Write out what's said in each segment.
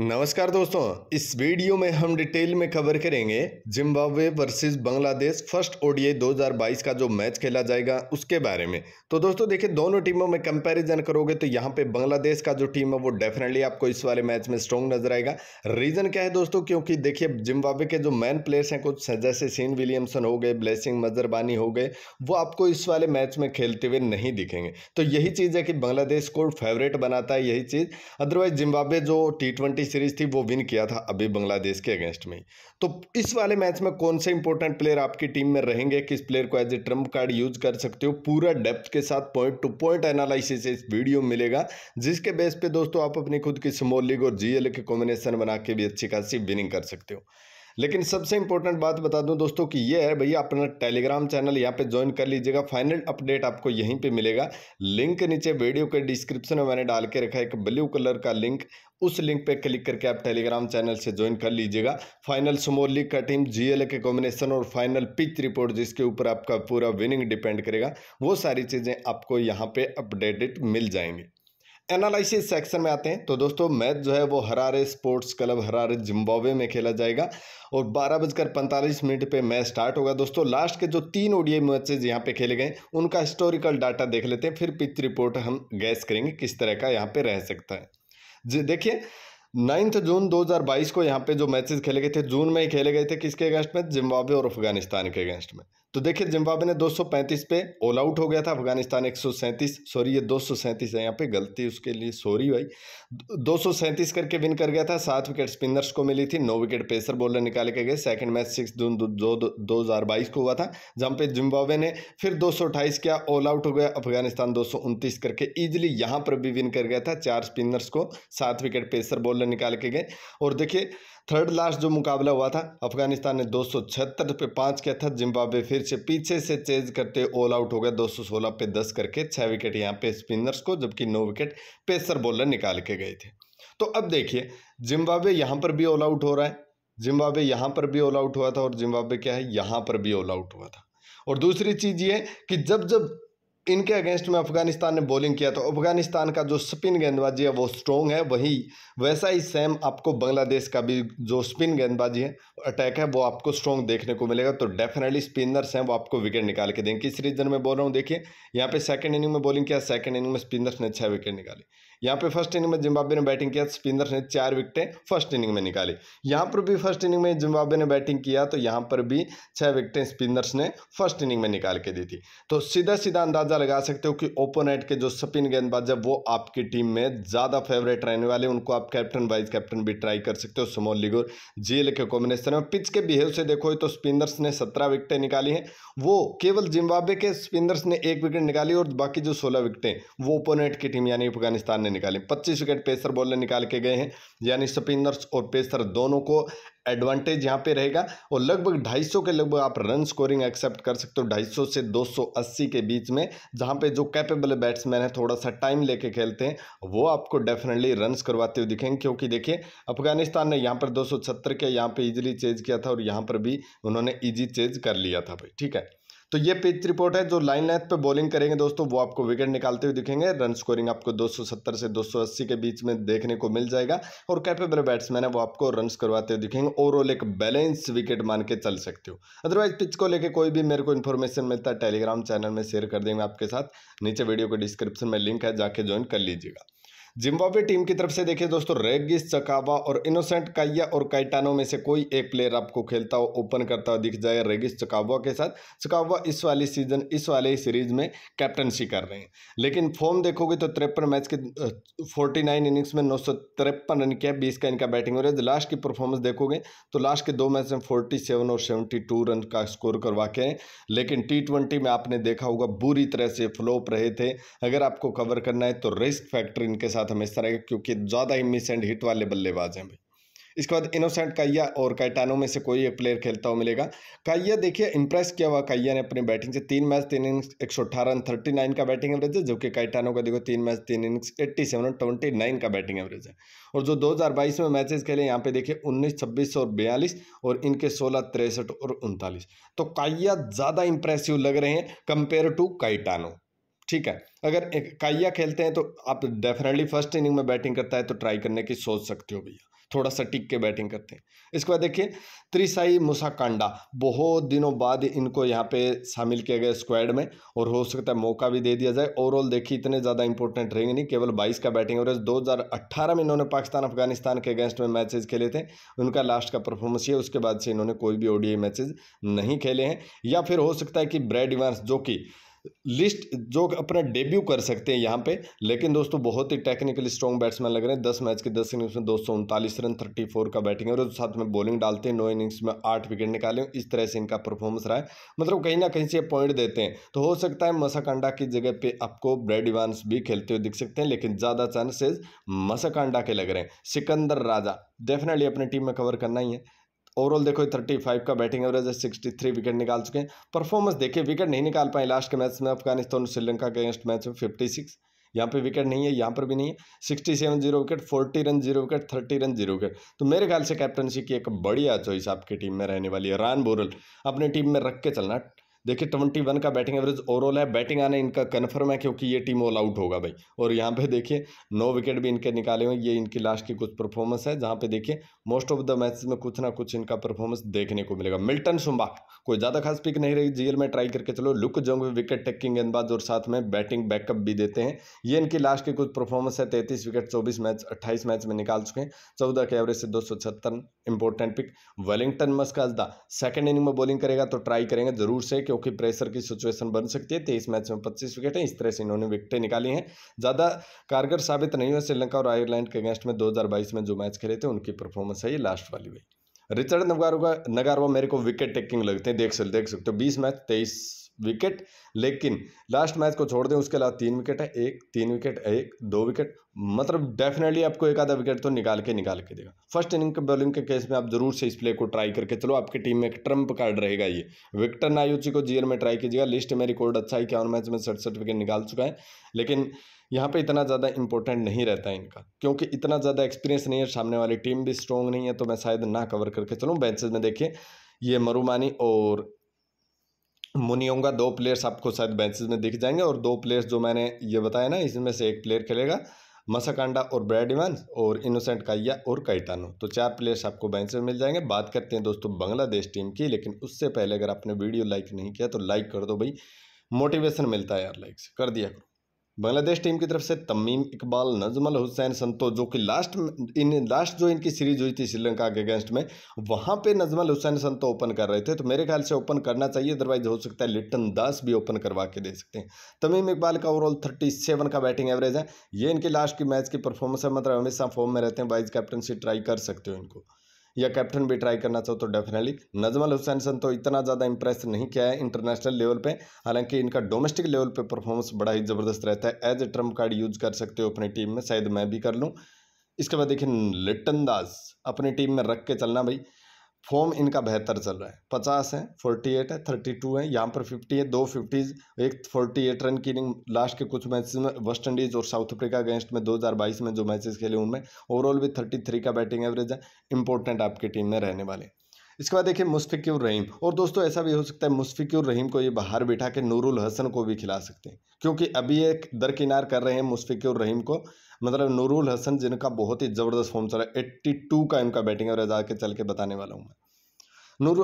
नमस्कार दोस्तों इस वीडियो में हम डिटेल में कवर करेंगे Zimbabwe versus Bangladesh first ODI 2022 का जो मैच खेला जाएगा उसके बारे में तो दोस्तों देखिए दोनों टीमों में कंपैरिजन करोगे तो यहाँ पे बांग्लादेश का जो टीम है वो डेफिनेटली आपको इस वाले मैच में स्ट्रॉन्ग नजर आएगा रीज़न क्या है दोस्तों क्योंकि देखिए जिम्बाब्वे के जो मैन प्लेयर्स हैं कुछ जैसे सीन विलियमसन हो गए ब्लेसिंग मजरबानी हो गए वो आपको इस वाले मैच में खेलते हुए नहीं दिखेंगे तो यही चीज़ है कि बांग्लादेश को फेवरेट बनाता है यही चीज़ अदरवाइज जिम्बाब्वे जो टी टी सीरीज थी वो विन किया था अभी बांग्लादेश के अगेंस्ट में तो इस वाले मैच में कौन से इंपॉर्टेंट प्लेयर आपकी टीम में रहेंगे किस प्लेयर को as a trump card use कर सकते हो पूरा डेप्थ के साथ पॉइंट टू पॉइंट एनालिसिस इस वीडियो मिलेगा जिसके बेस पे दोस्तों आप अपनी खुद की स्मॉल लीग और जीएल के कॉम्बिनेशन बना के भी अच्छी खासी विनिंग कर सकते हो लेकिन सबसे इंपॉर्टेंट बात बता दूं दोस्तों कि ये है भैया अपना टेलीग्राम चैनल यहाँ पे ज्वाइन कर लीजिएगा फाइनल अपडेट आपको यहीं पे मिलेगा लिंक नीचे वीडियो के डिस्क्रिप्शन में मैंने डाल के रखा है एक ब्लू कलर का लिंक उस लिंक पे क्लिक करके आप टेलीग्राम चैनल से ज्वाइन कर लीजिएगा फाइनल सुमोर लीग का टीम जीएलए के कॉम्बिनेशन और फाइनल पिच रिपोर्ट जिसके ऊपर आपका पूरा विनिंग डिपेंड करेगा वो सारी चीज़ें आपको यहाँ पे अपडेटेड मिल जाएंगी एनालिसिस सेक्शन में आते हैं तो दोस्तों मैच जो है वो Harare sports club Harare Zimbabwe में खेला जाएगा और बारह बजकर पैंतालीस मिनट पे मैच स्टार्ट होगा दोस्तों लास्ट के जो तीन ओडीआई मैचेज यहाँ पे खेले गए उनका हिस्टोरिकल डाटा देख लेते हैं फिर पिच रिपोर्ट हम गैस करेंगे किस तरह का यहाँ पे रह सकता है जी देखिए नाइन्थ जून 2022 को यहाँ पे जो मैचेस खेले गए थे जून में ही खेले गए थे किसके अगेंस्ट में जिम्बाब्वे और अफगानिस्तान के अगेंस्ट में तो देखिए जिम्बाब्वे ने 235 पे ऑल आउट हो गया था अफगानिस्तान एक सॉरी ये दो है यहाँ पे गलती उसके लिए सॉरी भाई दो करके विन कर गया था सात विकेट स्पिनर्स को मिली थी नौ विकेट पेसर बॉलर निकाले के गए सेकंड मैच सिक्स जून दो दो को हुआ था जहाँ पे जिम्बाब्वे ने फिर दो किया ऑल आउट हो गया अफगानिस्तान दो करके ईजिली यहाँ पर भी विन कर गया था चार स्पिनर्स को सात विकेट पेसर बॉलर निकाल के गए और देखिए थर्ड लास्ट जो मुकाबला हुआ था अफगानिस्तान ने दो पे पाँच किया था जिम्बाब्वे फिर से पीछे से चेज करते ऑल आउट हो गया 216 पे दस करके छः विकेट यहाँ पे स्पिनर्स को जबकि नौ विकेट पेसर बॉलर निकाल के गए थे तो अब देखिए जिम्बाब्वे यहाँ पर भी ऑल आउट हो रहा है जिम्बाब्वे यहाँ पर भी ऑल आउट हुआ था और जिम्बाब्वे क्या है यहाँ पर भी ऑल आउट हुआ था और दूसरी चीज़ ये कि जब जब इनके अगेंस्ट में अफगानिस्तान ने बॉलिंग किया तो अफगानिस्तान का जो स्पिन गेंदबाजी है वो स्ट्रॉन्ग है वही वैसा ही सेम आपको बांग्लादेश का भी जो स्पिन गेंदबाजी है अटैक है वो आपको स्ट्रॉन्ग देखने को मिलेगा तो डेफिनेटली स्पिनर्स हैं वो आपको विकेट निकाल के देंगे किस रीजन में बोल रहा हूँ देखिए यहाँ पे सेकंड इनिंग में बॉलिंग किया सेकंड इनिंग में स्पिनर्स ने छः विकेट निकाले यहाँ पे फर्स्ट इनिंग में जिम्बाब्वे ने बैटिंग किया स्पिनर्स ने चार विकेटें फर्स्ट इनिंग में निकाली यहाँ पर भी फर्स्ट इनिंग में जिम्बाब्वे ने बैटिंग किया तो यहाँ पर भी छः विकेटें स्पिनर्स ने फर्स्ट इनिंग में निकाल के दी थी तो सीधा सीधा अंदाजा अंदाज़ा लगा सकते हो कि ओपोनेट के जो स्पिन गेंदबाज है वो आपकी टीम में ज़्यादा फेवरेट रहने वाले उनको आप कैप्टन वाइज कैप्टन भी ट्राई कर सकते हो सुमोल लिगोर जेल के कॉम्बिनेशन में पिच के बिहेव से देखो तो स्पिनर्स ने सत्रह विकटें निकाली हैं वो केवल जिम्बाब्वे के स्पिनर्स ने एक विकेट निकाली और बाकी जो सोलह विकटें वो ओपोनेट की टीम यानी अफगानिस्तान ने निकाली पच्चीस विकेट पेसर बॉलर निकाल के गए हैं यानी स्पिनर्स और पेसर दोनों को एडवांटेज यहाँ पे रहेगा और लगभग 250 के लगभग आप रन स्कोरिंग एक्सेप्ट कर सकते हो 250 से 280 के बीच में जहाँ पे जो कैपेबल बैट्समैन है थोड़ा सा टाइम लेके खेलते हैं वो आपको डेफिनेटली रन करवाते हुए दिखेंगे क्योंकि देखिए अफगानिस्तान ने यहाँ पर दो के यहाँ पर इजिली चेज किया था और यहाँ पर भी उन्होंने ईजी चेज कर लिया था भाई ठीक है तो ये पिच रिपोर्ट है जो लाइन लेंथ पे बॉलिंग करेंगे दोस्तों वो आपको विकेट निकालते हुए दिखेंगे रन स्कोरिंग आपको 270 से 280 के बीच में देखने को मिल जाएगा और कैपेबल बैट्समैन है वो आपको रन करवाते हुए दिखेंगे ओवरऑल एक बैलेंस विकेट मान के चल सकते हो अदरवाइज पिच को लेकर कोई भी मेरे को इन्फॉर्मेशन मिलता है टेलीग्राम चैनल में शेयर कर देंगे आपके साथ नीचे वीडियो के डिस्क्रिप्शन में लिंक है जाके ज्वाइन कर लीजिएगा जिम्बाब्वे टीम की तरफ से देखिए दोस्तों रेगिस चकावा और इनोसेंट काइया और काइटानो में से कोई एक प्लेयर आपको खेलता हो ओपन करता हुआ दिख जाए रेगिस चकावा के साथ चकावा इस वाली सीजन इस वाले सीरीज में कैप्टनसी कर रहे हैं लेकिन फॉर्म देखोगे तो तिरपन मैच के फोर्टी नाइन इनिंग्स में नौ सौ तिरपन रन किया बीस का इनका बैटिंग है लास्ट की परफॉर्मेंस देखोगे तो लास्ट के दो मैच में फोर्टी सेवन और सेवेंटी टू रन का स्कोर करवा के हैं लेकिन टी ट्वेंटी में आपने देखा होगा बुरी तरह से फ्लोप रहे थे अगर आपको कवर करना है तो रिस्क फैक्टर इनके साथ साथ इस तरह के क्योंकि ज़्यादा ही मिस एंड हिट वाले बल्लेबाज हैं भाई इसके बाद इनोसेंट कैया और कैटानो में से कोई एक प्लेयर खेलता हुआ मिलेगा कैया देखिए इंप्रेस किया हुआ कैया ने अपनी बैटिंग से तीन मैच तीन इनिंग्स एक सौ अठारह रन थर्टी नाइन का बैटिंग एवरेज है जबकि कैटानो का देखो तीन मैच तीन इनिंग्स एट्टी सेवन और ट्वेंटी नाइन का बैटिंग एवरेज है और जो दो हज़ार बाईस में मैचेज खेले यहाँ पे देखिए उन्नीस छब्बीस और बयालीस और इनके सोलह तिरसठ और उनतालीस तो काइया ज़्यादा इंप्रेसिव लग रहे हैं कंपेयर टू कैटानो ठीक है अगर काइया खेलते हैं तो आप डेफिनेटली फर्स्ट इनिंग में बैटिंग करता है तो ट्राई करने की सोच सकते हो भैया थोड़ा सा टिक के बैटिंग करते हैं इसके बाद देखिए त्रिसाई मुसाकांडा बहुत दिनों बाद इनको यहाँ पे शामिल किया गया स्क्वाड में और हो सकता है मौका भी दे दिया जाए ओवरऑल देखिए इतने ज़्यादा इंपॉर्टेंट रहेंगे नहीं केवल 22 का बैटिंग और हज़ार अट्ठारह में इन्होंने पाकिस्तान अफगानिस्तान के अगेंस्ट में मैचेज खेले थे उनका लास्ट का परफॉर्मेंस ये उसके बाद से इन्होंने कोई भी ओडीआई मैचेज नहीं खेले हैं या फिर हो सकता है कि ब्रेड इवांस जो कि लिस्ट जो अपना डेब्यू कर सकते हैं यहाँ पे लेकिन दोस्तों बहुत ही टेक्निकली स्ट्रॉन्ग बैट्समैन लग रहे हैं दस मैच के दस इनिंग्स में दो सौ उनतालीस रन थर्टी फोर का बैटिंग है और साथ में बॉलिंग डालते हैं नौ इनिंग्स में आठ विकेट निकाले इस तरह से इनका परफॉर्मेंस रहा है मतलब कहीं ना कहीं से पॉइंट देते हैं तो हो सकता है मसाकांडा की जगह पर आपको ब्रेड इवान्स भी खेलते हुए दिख सकते हैं लेकिन ज़्यादा चांसेज मसाकांडा के लग रहे हैं सिकंदर राजा डेफिनेटली अपनी टीम में कवर करना ही है ओवरऑल देखो थर्टी फाइव का बैटिंग एवरेज है सिक्सटी थ्री विकेट निकाल चुके हैं परफॉर्मेंस देखिए विकेट नहीं निकाल पाए लास्ट के मैच में अफगानिस्तान और श्रीलंका के अगेंस्ट मैच में फिफ्टी सिक्स यहाँ पर विकेट नहीं है यहाँ पर भी नहीं है sixty seven zero wicket forty run zero wicket thirty run zero wicket तो मेरे ख्याल से कैप्टनशिप की एक बढ़िया चॉइस आपकी टीम में रहने वाली है रान बोरल अपनी टीम में रख के चलना देखिए ट्वेंटी वन का बैटिंग एवरेज ओवरऑल है बैटिंग आने इनका कन्फर्म है क्योंकि ये टीम ऑल आउट होगा भाई और यहाँ पे देखिए नौ विकेट भी इनके निकाले हुए ये इनकी लास्ट की कुछ परफॉर्मेंस है जहाँ पे देखिए मोस्ट ऑफ द मैच में कुछ ना कुछ इनका परफॉर्मेंस देखने को मिलेगा मिल्टन सुम्बा कोई ज़्यादा खास पिक नहीं रही जीएल में ट्राई करके चलो लुक जंग विकेट टेकिंग गेंदबाज और साथ में बैटिंग बैकअप भी देते हैं ये इनकी लास्ट की कुछ परफॉर्मेंस है तैंतीस विकेट चौबीस मैच अट्ठाईस मैच में निकाल चुके हैं चौदह के एवरेज से दो सौ छत्तर इंपॉर्टेंट पिक वेलिंगटन अजदा सेकेंड इनिंग में बॉलिंग करेगा तो ट्राई करेंगे जरूर से क्योंकि प्रेशर की सिचुएशन बन सकती है तेईस मैच में पच्चीस विकेट हैं इस तरह से इन्होंने विकटें निकाली हैं ज़्यादा कारगर साबित नहीं हुआ श्रीलंका और आयरलैंड के अगेंस्ट में दो में जो मैच खेले थे उनकी परफॉर्मेंस है लास्ट वाली हुई रिचर्ड नगारो का नगारवा मेरे को विकेट टेकिंग लगते हैं देख सकते देख सकते हो बीस मैच तेईस विकेट लेकिन लास्ट मैच को छोड़ दें उसके अलावा तीन विकेट है एक तीन विकेट एक दो विकेट मतलब डेफिनेटली आपको एक आधा विकेट तो निकाल के निकाल के देगा फर्स्ट इनिंग के बॉलिंग के केस में आप जरूर से इस प्ले को ट्राई करके चलो आपकी टीम में एक ट्रम्प कार्ड रहेगा ये विक्टर नायुची को जीएल में ट्राई कीजिएगा लिस्ट में रिकॉर्ड अच्छा है क्या मैच में सड़सठ विकेट निकाल चुका है लेकिन यहाँ पे इतना ज़्यादा इंपॉर्टेंट नहीं रहता है इनका क्योंकि इतना ज़्यादा एक्सपीरियंस नहीं है सामने वाली टीम भी स्ट्रॉन्ग नहीं है तो मैं शायद ना कवर करके चलूँ बेंचेज में देखिए ये मरुमानी और मुनियोंगा दो प्लेयर्स आपको शायद बेंचेस में दिख जाएंगे और दो प्लेयर्स जो मैंने ये बताया ना इसमें से एक प्लेयर खेलेगा मसाकांडा और ब्रैड इवान्स और इनोसेंट काइया और काइटानो तो चार प्लेयर्स आपको बेंच में मिल जाएंगे बात करते हैं दोस्तों बांग्लादेश टीम की लेकिन उससे पहले अगर आपने वीडियो लाइक नहीं किया तो लाइक कर दो भाई मोटिवेशन मिलता है यार लाइक से कर दिया करो बांग्लादेश टीम की तरफ से तमीम इकबाल नजमल हुसैन संतो जो कि लास्ट इन लास्ट जो इनकी सीरीज हुई थी श्रीलंका के अगेंस्ट में वहाँ पे नजमल हुसैन संतो ओपन कर रहे थे तो मेरे ख्याल से ओपन करना चाहिए अदरवाइज हो सकता है लिट्टन दास भी ओपन करवा के दे सकते हैं तमीम इकबाल का ओवरऑल थर्टी सेवन का बैटिंग एवरेज है ये इनकी लास्ट की मैच की परफॉर्मेंस है मतलब हमेशा फॉर्म में रहते हैं वाइज कैप्टनशिप ट्राई कर सकते हो इनको या कैप्टन भी ट्राई करना चाहो तो डेफिनेटली नजमल हुसैन सन तो इतना ज़्यादा इंप्रेस नहीं किया है इंटरनेशनल लेवल पे हालांकि इनका डोमेस्टिक लेवल पे परफॉर्मेंस बड़ा ही ज़बरदस्त रहता है as a trump card use कर सकते हो अपनी टीम में शायद मैं भी कर लूँ इसके बाद देखिए लिटन दास अपनी टीम में रख के चलना भाई फॉर्म इनका बेहतर चल रहा है पचास है फोर्टी एट है थर्टी टू है यहाँ पर फिफ्टी है दो फिफ्टीज एक फोर्टी एट रन की इनिंग लास्ट के कुछ मैचेस में वेस्ट इंडीज और साउथ अफ्रीका अगेंस्ट में 2022 में जो मैचेस खेले उनमें ओवरऑल भी थर्टी थ्री का बैटिंग एवरेज है इंपॉर्टेंट आपकी टीम में रहने वाले इसके बाद देखिए मुस्फिक्र रहीम और दोस्तों ऐसा भी हो सकता है मुस्फिक्र रहीम को ये बाहर बिठा के नूरुल हसन को भी खिला सकते हैं क्योंकि अभी ये दरकिनार कर रहे हैं मुस्फिक्र रहीम को मतलब नूरुल हसन जिनका बहुत ही ज़बरदस्त फॉर्म चल है एट्टी टू का इनका बैटिंग एवरेज आके चल के बताने वाला हूँ मैं नूर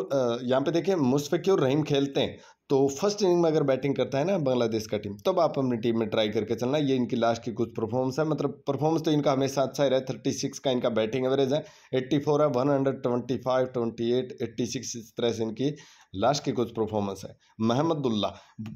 यहाँ पे देखिए और रहीम खेलते हैं तो फर्स्ट इनिंग में अगर बैटिंग करता है ना बांग्लादेश का टीम तब आप अपनी टीम में ट्राई करके चलना ये इनकी लास्ट की कुछ परफॉर्मेंस है मतलब परफॉर्मेंस तो इनका हमेशा अच्छा ही रहा है थर्टी सिक्स का इनका बैटिंग एवरेज है एट्टी फोर है one hundred twenty five twenty eight eighty six इस तरह से इनकी लास्ट की कुछ परफॉर्मेंस है महमदुल्ला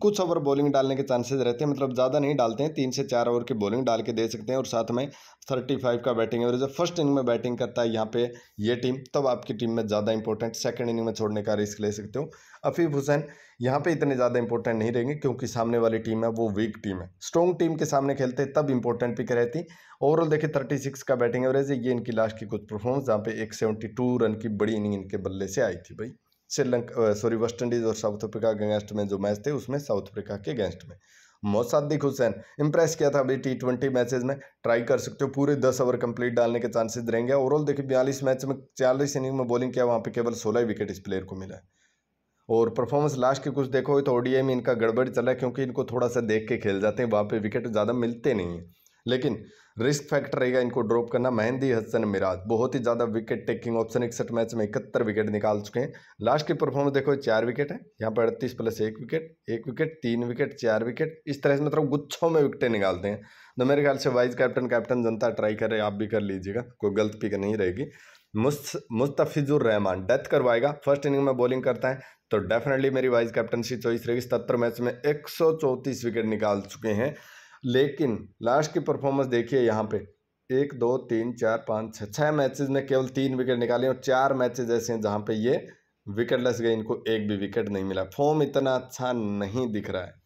कुछ ओवर बॉलिंग डालने के चांसेस रहते हैं मतलब ज़्यादा नहीं डालते हैं तीन से चार ओवर की बॉलिंग डाल के दे सकते हैं और साथ में थर्टी फाइव का बैटिंग एवरेज फर्स्ट इनिंग में बैटिंग करता है यहाँ पे ये टीम तब आपकी टीम में ज़्यादा इंपॉर्टेंट सेकेंड इनिंग में छोड़ने का रिस्क ले सकते हो अफीफ हुसैन यहाँ पे इतने ज़्यादा इंपॉर्टेंट नहीं रहेंगे क्योंकि सामने वाली टीम है वो वीक टीम है स्ट्रॉन्ग टीम के सामने खेलते तब इंपॉर्टेंट पिक रहती ओवरऑल देखिए थर्टी सिक्स का बैटिंग एवरेज है ये इनकी लास्ट की कुछ परफॉर्मेंस जहाँ पे एक सेवेंटी टू रन की बड़ी इनिंग इनके बल्ले से आई थी भाई श्रीलंका सॉरी वेस्ट इंडीज़ और साउथ अफ्रीका के अगेंस्ट में जो मैच थे उसमें साउथ अफ्रीका के अगेंस्ट में मोसादिक हुसैन इंप्रेस किया था अभी टी ट्वेंटी मैचेज में ट्राई कर सकते हो पूरे दस ओवर कंप्लीट डालने के चांसेस रहेंगे ओवरऑल देखिए बयालीस मैच में चालीस इनिंग में बॉलिंग किया वहाँ पे केवल सोलह विकेट इस प्लेयर को मिला है और परफॉर्मेंस लास्ट के कुछ देखो तो ओडीआई में इनका गड़बड़ चला है क्योंकि इनको थोड़ा सा देख के खेल जाते हैं वहाँ पर विकेट ज़्यादा मिलते नहीं हैं लेकिन रिस्क फैक्टर रहेगा इनको ड्रॉप करना मेहंदी हसन मिराज बहुत ही ज़्यादा विकेट टेकिंग ऑप्शन इकसठ मैच में इकहत्तर विकेट निकाल चुके हैं लास्ट की परफॉर्मेंस देखो चार विकेट है यहाँ पर अड़तीस प्लस एक विकेट एक विकेट तीन विकेट चार विकेट इस तरह से मतलब गुच्छों में विकेटें निकालते हैं तो मेरे ख्याल से वाइस कैप्टन कैप्टन जनता ट्राई कर आप भी कर लीजिएगा कोई गलत पिक नहीं रहेगी मुस्तफिजुर रहमान डेथ करवाएगा फर्स्ट इनिंग में बॉलिंग करता है तो डेफिनेटली मेरी वाइस कैप्टनशी चॉइस रहेगी सत्तर मैच में एक विकेट निकाल चुके हैं लेकिन लास्ट की परफॉर्मेंस देखिए यहाँ पे एक दो तीन चार पाँच छः छः मैचेज में केवल तीन विकेट निकाले और चार मैचेज ऐसे हैं जहाँ पे ये विकेट लस गए इनको एक भी विकेट नहीं मिला फॉर्म इतना अच्छा नहीं दिख रहा है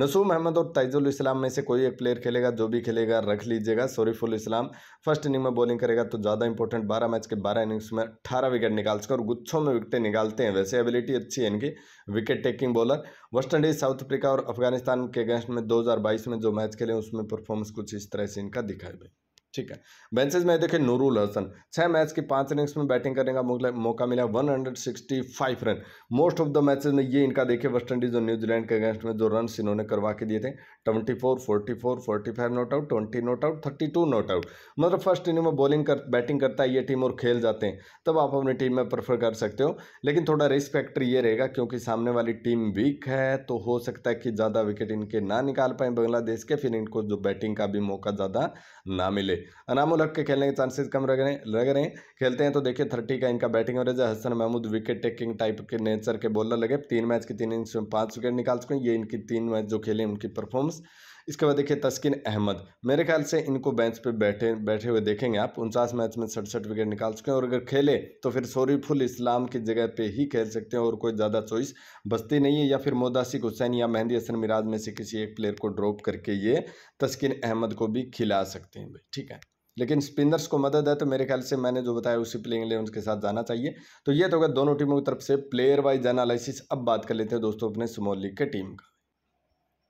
नसूम अहमद और तैजुल इस्लाम में से कोई एक प्लेयर खेलेगा जो भी खेलेगा रख लीजिएगा शरीफुल इस्लाम फर्स्ट इनिंग में बॉलिंग करेगा तो ज़्यादा इंपॉर्टेंट बारह मैच के बारह इनिंग्स में अठारह विकेट निकाल सके और गुच्छों में विकटें निकालते हैं वैसे एबिलिटी अच्छी है इनकी wicket taking bowler West Indies South Africa और अफगानिस्तान के अगेंस्ट में दो में जो मैच खेले उसमें परफॉर्मेंस कुछ इस तरह से इनका दिखाई भाई ठीक है बेंसेज में देखें नूरुल हसन छह मैच के पांच इनिंग्स में बैटिंग करने का मौका मिला 165 run most of the matches में ये इनका देखे वेस्ट इंडीज और न्यूजीलैंड के अगेंस्ट में जो रन इन्होंने करवा के दिए थे 24 44 45 not out 20 not out 32 not out मतलब फर्स्ट इनिंग में बॉलिंग कर बैटिंग करता है ये टीम और खेल जाते हैं तब आप अपनी टीम में प्रेफर कर सकते हो लेकिन थोड़ा रिस्क फैक्टर ये रहेगा क्योंकि सामने वाली टीम वीक है तो हो सकता है कि ज़्यादा विकेट इनके ना निकाल पाए बांग्लादेश के फिर इनको जो बैटिंग का भी मौका ज़्यादा ना मिले अनामुल हक के खेलने के चांसेस कम रह रहे लग रहे हैं खेलते हैं तो देखिए थर्टी का इनका बैटिंग एवरेज है Hasan Mahmud wicket taking type के नेचर के बॉलर लगे तीन मैच के तीन इनिंग्स में पाँच विकेट निकाल चुके हैं ये इनकी तीन मैच जो खेले उनकी परफॉर्मेंस इसके बाद देखिए तस्किन अहमद मेरे ख्याल से इनको बेंच पे बैठे बैठे हुए देखेंगे आप उनचास मैच में सड़सठ विकेट निकाल चुके हैं और अगर खेले तो फिर सोरीफुल इस्लाम की जगह पे ही खेल सकते हैं और कोई ज़्यादा चॉइस बचती नहीं है या फिर मोदासिक हुसैन या मेहंदी हसन मिराज में से किसी एक प्लेयर को ड्रॉप करके ये तस्किन अहमद को भी खिला सकते हैं भाई ठीक है लेकिन स्पिनर्स को मदद है तो मेरे ख्याल से मैंने जो बताया उसी प्लेइंग इलेवन के साथ जाना चाहिए तो ये तो होगा दोनों टीमों की तरफ से प्लेयर वाइज एनालिसिस अब बात कर लेते हैं दोस्तों अपने स्मॉल लीग के टीम का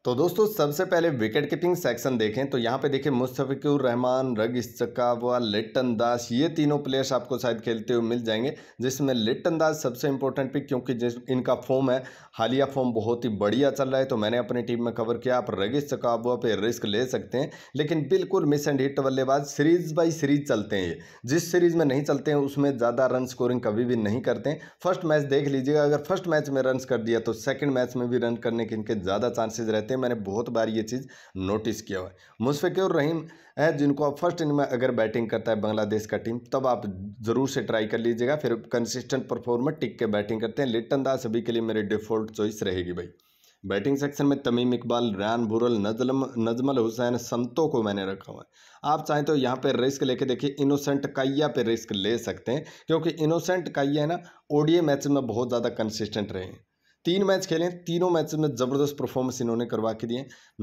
तो दोस्तों सबसे पहले विकेट कीपिंग सेक्शन देखें तो यहाँ पे देखिए मुस्तफ़िकुर रहमान रगिस चक्का लिट्टन दास ये तीनों प्लेयर्स आपको शायद खेलते हुए मिल जाएंगे जिसमें लिट्टन दास सबसे इंपॉर्टेंट पिक क्योंकि जिस इनका फॉर्म है हालिया फॉर्म बहुत ही बढ़िया चल रहा है तो मैंने अपनी टीम में कवर किया आप रगिस चक्का पे रिस्क ले सकते हैं लेकिन बिल्कुल मिस एंड हिट बल्लेबाज सीरीज बाई सीरीज चलते हैं जिस सीरीज में नहीं चलते हैं उसमें ज़्यादा रन स्कोरिंग कभी भी नहीं करते हैं फर्स्ट मैच देख लीजिएगा अगर फर्स्ट मैच में रन कर दिया तो सेकेंड मैच में भी रन करने के इनके ज़्यादा चांसेज रहते हैं हैं मैंने बहुत बार ये चीज़ नोटिस किया हुआ है मुशफ़िकुर रहीम है जिनको आप फर्स्ट इनिंग में अगर बैटिंग करता है बांग्लादेश का टीम तब आप ज़रूर से ट्राई कर लीजिएगा फिर कंसिस्टेंट परफॉर्मर टिक के बैटिंग करते हैं लिटन दास सभी के लिए मेरे डिफ़ॉल्ट चॉइस रहेगी भाई बैटिंग सेक्शन में तमीम इकबाल रैन भुरल नजलम नजमल हुसैन संतों को मैंने रखा हुआ है आप चाहें तो यहाँ पे रिस्क लेके देखिए इनोसेंट काइया पे रिस्क ले सकते हैं क्योंकि इनोसेंट काइया है ना ओडीए मैच में बहुत ज़्यादा कंसिस्टेंट रहे हैं तीन मैच खेले तीनों मैच में ज़बरदस्त परफॉर्मेंस इन्होंने करवा के दिए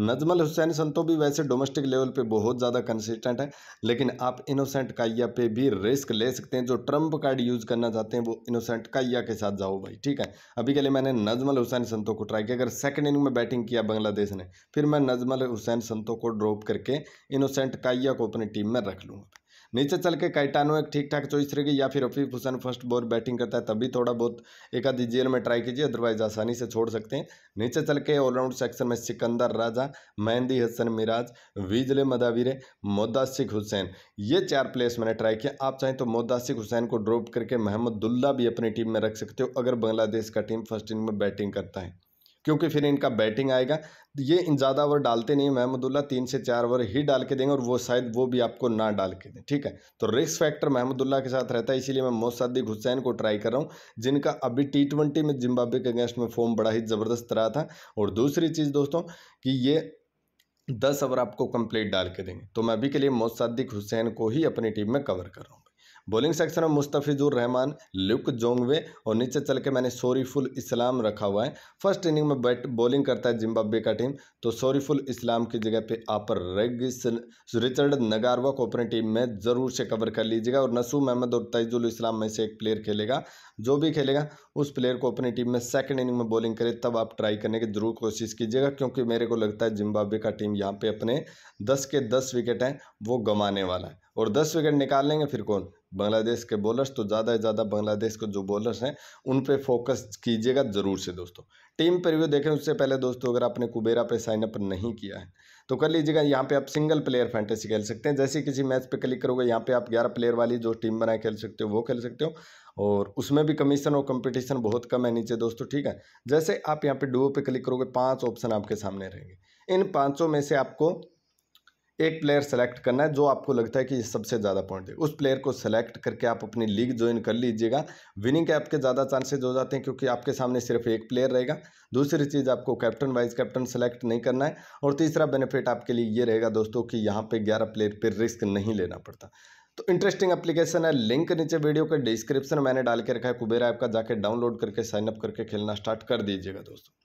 नजमल हुसैन संतो भी वैसे डोमेस्टिक लेवल पे बहुत ज़्यादा कंसिस्टेंट है लेकिन आप इनोसेंट काइया पे भी रिस्क ले सकते हैं जो ट्रम्प कार्ड यूज़ करना चाहते हैं वो इनोसेंट काइया के साथ जाओ भाई ठीक है अभी के लिए मैंने नजमल हुसैन संतो को ट्राई किया अगर सेकेंड इनिंग में बैटिंग किया बांग्लादेश ने फिर मैं नजमल हुसैन संतो को ड्रॉप करके इनोसेंट काइया को अपनी टीम में रख लूँगा नीचे चल के कैटानो एक ठीक ठाक चॉइस रहेगी या फिर Rafi Hussain first ball batting करता है तभी थोड़ा बहुत एक आधी जेल में ट्राई कीजिए अदरवाइज आसानी से छोड़ सकते हैं नीचे चल के ऑलराउंड सेक्शन में सिकंदर राजा मेहंदी हसन मिराज विजले मदावीरे मोदासिक हुसैन ये चार प्लेयर्स मैंने ट्राई किया आप चाहें तो मोदासिक हुसैन को ड्रॉप करके महमदुल्ला भी अपनी टीम में रख सकते हो अगर बांग्लादेश का टीम फर्स्ट इनिंग में बैटिंग करता है क्योंकि फिर इनका बैटिंग आएगा ये इन ज़्यादा ओवर डालते नहीं महमदुल्ला तीन से चार ओवर ही डाल के देंगे और वो शायद वो भी आपको ना डाल के दें ठीक है तो रिस्क फैक्टर महमूदुल्ला के साथ रहता है इसीलिए मैं मोसादिक हुसैन को ट्राई कर रहा हूँ जिनका अभी टी ट्वेंटी में जिम्बाब्वे के अगेंस्ट में फॉर्म बड़ा ही ज़बरदस्त रहा था और दूसरी चीज़ दोस्तों कि ये दस ओवर आपको कंप्लीट डाल के देंगे तो मैं अभी के लिए मोसादिक हुसैन को ही अपनी टीम में कवर कर रहा हूँ बॉलिंग सेक्शन में मुस्तफ़िजुर रहमान लुक जोंगवे और नीचे चल के मैंने सोरीफुल इस्लाम रखा हुआ है फर्स्ट इनिंग में बैट बॉलिंग करता है जिम्बाब्वे का टीम तो सोरीफुल इस्लाम की जगह पे आप रेगिस रिचर्ड नगारवा को अपनी टीम में ज़रूर से कवर कर लीजिएगा और नसूम महमद और तैजुल इस्लाम में से एक प्लेयर खेलेगा जो भी खेलेगा उस प्लेयर को अपनी टीम में सेकेंड इनिंग में बॉलिंग करे तब आप ट्राई करने की जरूर कोशिश कीजिएगा क्योंकि मेरे को लगता है जिम्बाब्वे का टीम यहाँ पे अपने दस के दस विकेट हैं वो गंवाने वाला है और दस विकेट निकाल लेंगे फिर कौन बांग्लादेश के बॉलर्स तो ज़्यादा से ज़्यादा बांग्लादेश के जो बॉलर्स हैं उन पे फोकस कीजिएगा ज़रूर से दोस्तों टीम पर व्यू देखें उससे पहले दोस्तों अगर आपने कुबेरा पे साइन अप नहीं किया है तो कर लीजिएगा यहाँ पे आप सिंगल प्लेयर फैंटेसी खेल सकते हैं जैसे किसी मैच पे क्लिक करोगे यहाँ पे आप ग्यारह प्लेयर वाली जो टीम बनाए खेल सकते हो वो खेल सकते हो और उसमें भी कमीशन और कंपटीशन बहुत कम है नीचे दोस्तों ठीक है जैसे आप यहाँ पे डुओ पे क्लिक करोगे पाँच ऑप्शन आपके सामने रहेंगे इन पाँचों में से आपको एक प्लेयर सेलेक्ट करना है जो आपको लगता है कि सबसे ज़्यादा पॉइंट दे उस प्लेयर को सेलेक्ट करके आप अपनी लीग ज्वाइन कर लीजिएगा विनिंग के आपके ज़्यादा चांसेज हो जाते हैं क्योंकि आपके सामने सिर्फ एक प्लेयर रहेगा दूसरी चीज़ आपको कैप्टन वाइस कैप्टन सेलेक्ट नहीं करना है और तीसरा बेनिफिट आपके लिए ये रहेगा दोस्तों कि यहाँ पर ग्यारह प्लेयर पर रिस्क नहीं लेना पड़ता तो इंटरेस्टिंग एप्लीकेशन है लिंक नीचे वीडियो के डिस्क्रिप्शन मैंने डाल के रखा है कुबेरा ऐप का जाकर डाउनलोड करके साइनअप करके खेलना स्टार्ट कर दीजिएगा दोस्तों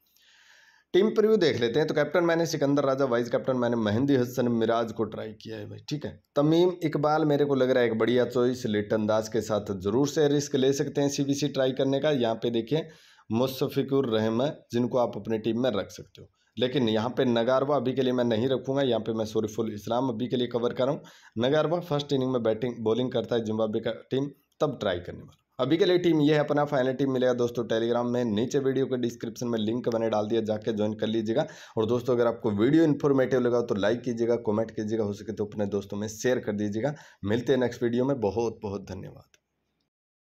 टीम प्रीव्यू देख लेते हैं तो कैप्टन मैंने सिकंदर राजा वाइस कैप्टन मैंने मेहंदी हसन मिराज को ट्राई किया है भाई ठीक है तमीम इकबाल मेरे को लग रहा है एक बढ़िया चॉइस लिटन दास के साथ जरूर से रिस्क ले सकते हैं सीबीसी ट्राई करने का यहाँ पे देखिए मुस्फिकुर रहम जिनको आप अपनी टीम में रख सकते हो लेकिन यहाँ पे नगारवा अभी के लिए मैं नहीं रखूंगा यहाँ पे मैं सोरीफुल इस्लाम अभी के लिए कवर कर रहा हूँ नगारवा फर्स्ट इनिंग में बैटिंग बॉलिंग करता है जिम्बाब्वे का टीम तब ट्राई करने वाला अभी के लिए टीम ये है अपना फाइनल टीम मिलेगा दोस्तों टेलीग्राम में नीचे वीडियो के डिस्क्रिप्शन में लिंक मैंने डाल दिया जाके ज्वाइन कर लीजिएगा और दोस्तों अगर आपको वीडियो इन्फॉर्मेटिव लगा तो लाइक कीजिएगा कमेंट कीजिएगा हो सके तो अपने दोस्तों में शेयर कर दीजिएगा मिलते हैं नेक्स्ट वीडियो में बहुत बहुत धन्यवाद